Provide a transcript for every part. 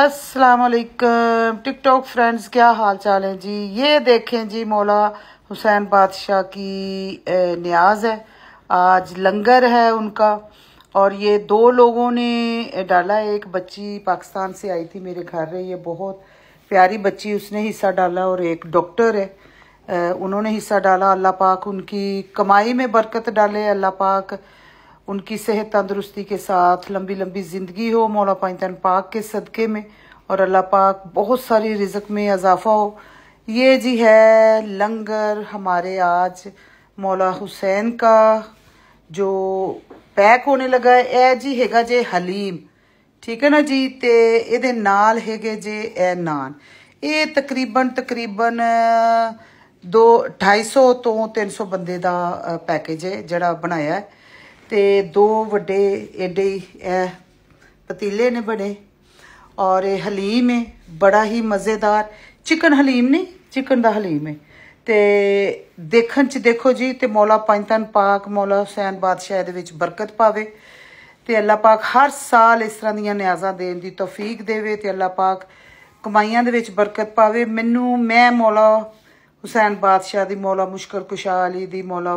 असलकम TikTok friends क्या हाल चाल है जी ये देखें जी मौला हुसैन बादशाह की न्याज है आज लंगर है उनका और ये दो लोगों ने डाला एक बच्ची पाकिस्तान से आई थी मेरे घर है बहुत प्यारी बच्ची उसने हिस्सा डाला और एक डॉक्टर है उन्होंने हिस्सा डाला अल्लाह पाक उनकी कमाई में बरकत डाले अल्लाह पाक उनकी सेहत तंदरुस्ती के साथ लंबी लंबी ज़िंदगी हो मौला पाइतन पाक के सदक़े में और अल्लाह पाक बहुत सारी रिजक में इजाफ़ा हो ये जी है लंगर हमारे आज मौला हुसैन का जो पैक होने लगा है ए जी हैगा जे हलीम ठीक है ना जी ते है जे ए नान ਇਹ तकरीबन ਇਹ ਤਕਰੀਬਨ ਤਕਰੀਬਨ 2 250 ਤੋਂ 300 ਬੰਦੇ ਦਾ ਪੈਕੇਜ ਹੈ ਜਿਹੜਾ ਬਣਾਇਆ ਹੈ ਤੇ ਦੋ ਵੱਡੇ ਏਡੇ ਇਹ ਪਤੀਲੇ ਨੇ ਬਣੇ ਔਰ ਇਹ ਹਲੀਮ ਹੈ ਬੜਾ ਹੀ ਮਜ਼ੇਦਾਰ ਚਿਕਨ ਹਲੀਮ ਨਹੀਂ ਚਿਕਨ ਦਾ ਹਲੀਮ ਹੈ ਤੇ ਦੇਖਣ ਚ ਦੇਖੋ ਜੀ ਤੇ ਮੌਲਾ ਪੰਜਤਨ ਪਾਕ ਮੌਲਾ ਹੁਸੈਨ ਬਾਦਸ਼ਾਹ ਦੇ ਵਿੱਚ ਬਰਕਤ ਪਾਵੇ ਤੇ ਅੱਲਾਹ ਪਾਕ ਹਰ ਸਾਲ ਇਸ ਤਰ੍ਹਾਂ ਦੀਆਂ ਨਿਆਜ਼ਾਂ ਦੇਣ ਦੀ ਤੌਫੀਕ ਦੇਵੇ ਤੇ ਅੱਲਾਹ ਪਾਕ ਕਮਾਈਆਂ ਦੇ ਵਿੱਚ ਬਰਕਤ ਪਾਵੇ ਮੈਨੂੰ ਮੈਂ ਮੌਲਾ ਹੁਸੈਨ ਬਾਦਸ਼ਾਹ ਦੀ ਮੌਲਾ ਮੁਸ਼ਕਰ ਕੁਸ਼ਾ ਅਲੀ ਦੀ ਮੌਲਾ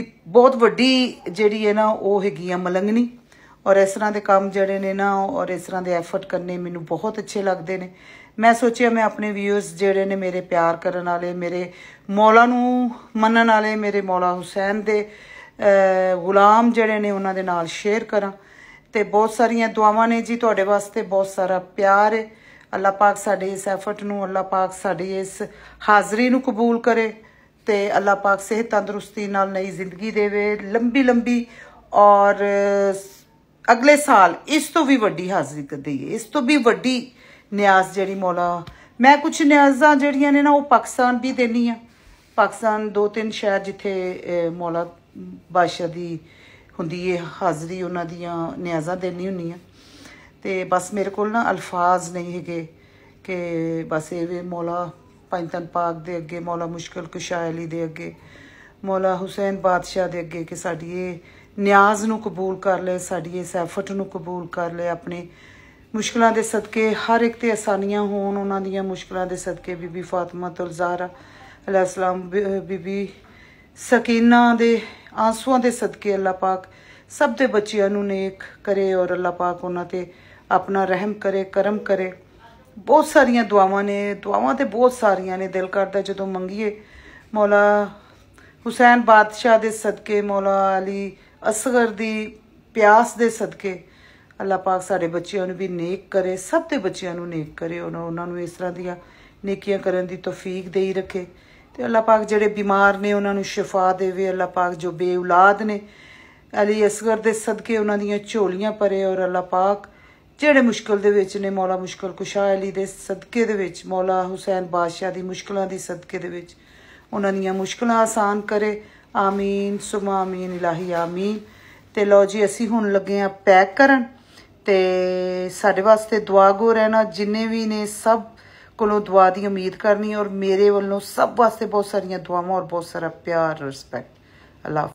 ਦੀ ਬਹੁਤ ਵੱਡੀ ਜਿਹੜੀ ਹੈ ਨਾ ਉਹ ਹੈਗੀ ਆ ਮਲੰਗਣੀ ਔਰ ਇਸ ਤਰ੍ਹਾਂ ਦੇ ਕੰਮ ਜਿਹੜੇ ਨੇ ਨਾ ਔਰ ਇਸ ਤਰ੍ਹਾਂ ਦੇ ਐਫਰਟ ਕਰਨੇ ਮੈਨੂੰ ਬਹੁਤ ਅੱਛੇ ਲੱਗਦੇ ਨੇ ਮੈਂ ਸੋਚਿਆ ਮੈਂ ਆਪਣੇ ਵੀਅਰਸ ਜਿਹੜੇ ਨੇ ਮੇਰੇ ਪਿਆਰ ਕਰਨ ਵਾਲੇ ਮੇਰੇ ਮੌਲਾ ਨੂੰ ਮੰਨਣ ਵਾਲੇ ਮੇਰੇ ਮੌਲਾ ਹੁਸੈਨ ਦੇ ਗੁਲਾਮ ਜਿਹੜੇ ਨੇ ਉਹਨਾਂ ਦੇ ਨਾਲ ਸ਼ੇਅਰ ਕਰਾਂ ਤੇ ਬਹੁਤ ਸਾਰੀਆਂ ਦੁਆਵਾਂ ਨੇ ਜੀ ਤੁਹਾਡੇ ਵਾਸਤੇ ਬਹੁਤ ਸਾਰਾ ਪਿਆਰ ਹੈ ਅੱਲਾਹ ਪਾਕ ਸਾਡੇ ਇਸ ਐਫਰਟ ਨੂੰ ਅੱਲਾਹ ਪਾਕ ਸਾਡੀ ਇਸ ਹਾਜ਼ਰੀ ਨੂੰ ਕਬੂਲ ਕਰੇ ਤੇ ਅੱਲਾਹ ਪਾਕ ਸਿਹਤ ਤੰਦਰੁਸਤੀ ਨਾਲ ਨਈ ਜ਼ਿੰਦਗੀ ਦੇਵੇ ਲੰਬੀ ਲੰਬੀ ਔਰ ਅਗਲੇ ਸਾਲ ਇਸ ਤੋਂ ਵੀ ਵੱਡੀ ਹਾਜ਼ਰੀ ਕਰਦੇ ਇਸ ਤੋਂ ਵੀ ਵੱਡੀ ਨਿਆਜ਼ ਜਿਹੜੀ ਮੌਲਾ ਮੈਂ ਕੁਝ ਨਿਆਜ਼ਾਂ ਜਿਹੜੀਆਂ ਨੇ ਨਾ ਉਹ ਪਾਕਿਸਤਾਨ ਵੀ ਦੇਣੀ ਆ ਪਾਕਿਸਤਾਨ ਦੋ ਤਿੰਨ ਸ਼ਹਿਰ ਜਿੱਥੇ ਮੌਲਾ ਬਾਸ਼ਾ ਦੀ ਹੁੰਦੀ ਹੈ ਹਾਜ਼ਰੀ ਉਹਨਾਂ ਦੀਆਂ ਨਿਆਜ਼ਾਂ ਦੇਣੀ ਹੁੰਦੀਆਂ ਤੇ ਬਸ ਮੇਰੇ ਕੋਲ ਨਾ ਅਲਫਾਜ਼ ਨਹੀਂ ਹੈਗੇ ਕਿ ਬਸ ਇਹ ਮੌਲਾ ਪੰਤਨ ਪਾਕ ਦੇ ਅੱਗੇ ਮੌਲਾ ਮੁਸ਼ਕਲ ਕੁਸ਼ਾ ਅਲੀ ਦੇ ਅੱਗੇ ਮੌਲਾ ਹੁਸੈਨ ਬਾਦਸ਼ਾਹ ਦੇ ਅੱਗੇ ਕਿ ਸਾਡੀ ਇਹ ਨਿਆਜ਼ ਨੂੰ ਕਬੂਲ ਕਰ ਲੈ ਸਾਡੀ ਇਸ ਐਫਰਟ ਨੂੰ ਕਬੂਲ ਕਰ ਲੈ ਆਪਣੇ ਮੁਸ਼ਕਲਾਂ ਦੇ ਸਦਕੇ ਹਰ ਇੱਕ ਤੇ ਆਸਾਨੀਆਂ ਹੋਣ ਉਹਨਾਂ ਦੀਆਂ ਮੁਸ਼ਕਲਾਂ ਦੇ ਸਦਕੇ ਬੀਬੀ ਫਾਤਿਮਾ ਤੁਲ ਜ਼ਹਰਾ ਸਲਾਮ ਬੀਬੀ ਸਕੀਨਾ ਦੇ ਆਂਸੂਆਂ ਦੇ ਸਦਕੇ ਅੱਲਾਹ ਪਾਕ ਸਭ ਦੇ ਬੱਚਿਆਂ ਨੂੰ ਨੇਕ ਕਰੇ ਔਰ ਅੱਲਾਹ ਪਾਕ ਉਹਨਾਂ ਤੇ ਆਪਣਾ ਰਹਿਮ ਕਰੇ ਕਰਮ ਕਰੇ ਬਹੁਤ ਸਾਰੀਆਂ ਦੁਆਵਾਂ ਨੇ ਦੁਆਵਾਂ ਤੇ ਬਹੁਤ ਸਾਰੀਆਂ ਨੇ ਦਿਲ ਕਰਦਾ ਜਦੋਂ ਮੰਗੀਏ ਮੌਲਾ ਹੁਸੈਨ ਬਾਦਸ਼ਾਹ ਦੇ ਸਦਕੇ ਮੌਲਾ ਅਲੀ ਅਸਗਰ ਦੀ ਪਿਆਸ ਦੇ ਸਦਕੇ ਅੱਲਾਹ ਪਾਕ ਸਾਡੇ ਬੱਚਿਆਂ ਨੂੰ ਵੀ ਨੇਕ ਕਰੇ ਸਭ ਦੇ ਬੱਚਿਆਂ ਨੂੰ ਨੇਕ ਕਰੇ ਉਹਨਾਂ ਨੂੰ ਇਸ ਤਰ੍ਹਾਂ ਦੀਆਂ ਨੇਕੀਆਂ ਕਰਨ ਦੀ ਤੋਫੀਕ ਦੇਈ ਰੱਖੇ ਤੇ ਅੱਲਾਹ ਪਾਕ ਜਿਹੜੇ ਬਿਮਾਰ ਨੇ ਉਹਨਾਂ ਨੂੰ ਸ਼ਿਫਾ ਦੇਵੇ ਅੱਲਾਹ ਪਾਕ ਜੋ ਬੇਉਲਾਦ ਨੇ ਅਲੀ ਅਸਗਰ ਦੇ ਸਦਕੇ ਉਹਨਾਂ ਦੀਆਂ ਝੋਲੀਆਂ ਭਰੇ ਔਰ ਅੱਲਾਹ ਪਾਕ ਜਿਹੜੇ ਮੁਸ਼ਕਲ ਦੇ ਵਿੱਚ ਨੇ ਮੌਲਾ ਮੁਸ਼ਕਲ ਕੁਸ਼ਾ ਅਲੀ ਦੇ ਸਦਕੇ ਦੇ ਵਿੱਚ ਮੌਲਾ ਹੁਸੈਨ ਬਾਦਸ਼ਾਹ ਦੀ ਮੁਸ਼ਕਲਾਂ ਦੀ ਸਦਕੇ ਦੇ ਵਿੱਚ ਉਹਨਾਂ ਦੀਆਂ ਮੁਸ਼ਕਲਾਂ ਆਸਾਨ ਕਰੇ ਆਮੀਨ ਸੁਮਾ ਆਮੀਨ ਇਲਾਹੀ ਆਮੀਨ ਤੇ ਲੋ ਜੀ ਅਸੀਂ ਹੁਣ ਲੱਗੇ ਆ ਪੈਕ ਕਰਨ ਤੇ ਸਾਡੇ ਵਾਸਤੇ ਦੁਆ ਗੋ ਰਹਿਣਾ ਜਿੰਨੇ ਵੀ ਨੇ ਸਭ ਕੋਲੋਂ ਦੁਆ ਦੀ ਉਮੀਦ ਕਰਨੀ ਔਰ ਮੇਰੇ ਵੱਲੋਂ ਸਭ ਵਾਸਤੇ ਬਹੁਤ ਸਾਰੀਆਂ ਦੁਆਵਾਂ ਔਰ ਬਹੁਤ ਸਾਰਾ ਪਿਆਰ ਰਿਸਪੈਕਟ ਅੱਲਾਹ